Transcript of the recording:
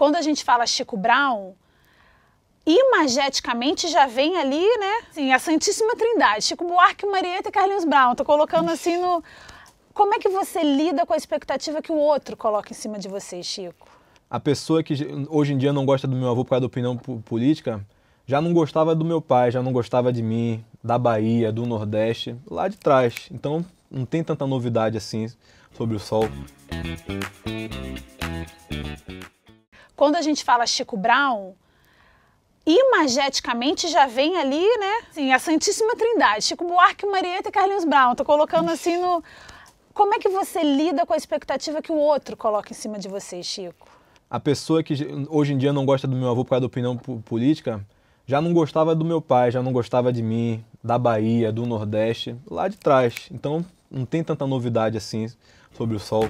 Quando a gente fala Chico Brown, imageticamente já vem ali, né? Sim, a Santíssima Trindade, Chico Buarque, Marieta e Carlinhos Brown. Tô colocando assim no. Como é que você lida com a expectativa que o outro coloca em cima de você, Chico? A pessoa que hoje em dia não gosta do meu avô por causa da opinião política, já não gostava do meu pai, já não gostava de mim, da Bahia, do Nordeste, lá de trás. Então não tem tanta novidade assim sobre o sol quando a gente fala Chico Brown, imageticamente já vem ali, né? Sim, a Santíssima Trindade, Chico Buarque, Marieta e Carlinhos Brown. Tô colocando assim no. Como é que você lida com a expectativa que o outro coloca em cima de você, Chico? A pessoa que hoje em dia não gosta do meu avô por causa da opinião política, já não gostava do meu pai, já não gostava de mim, da Bahia, do Nordeste, lá de trás. Então não tem tanta novidade assim sobre o sol.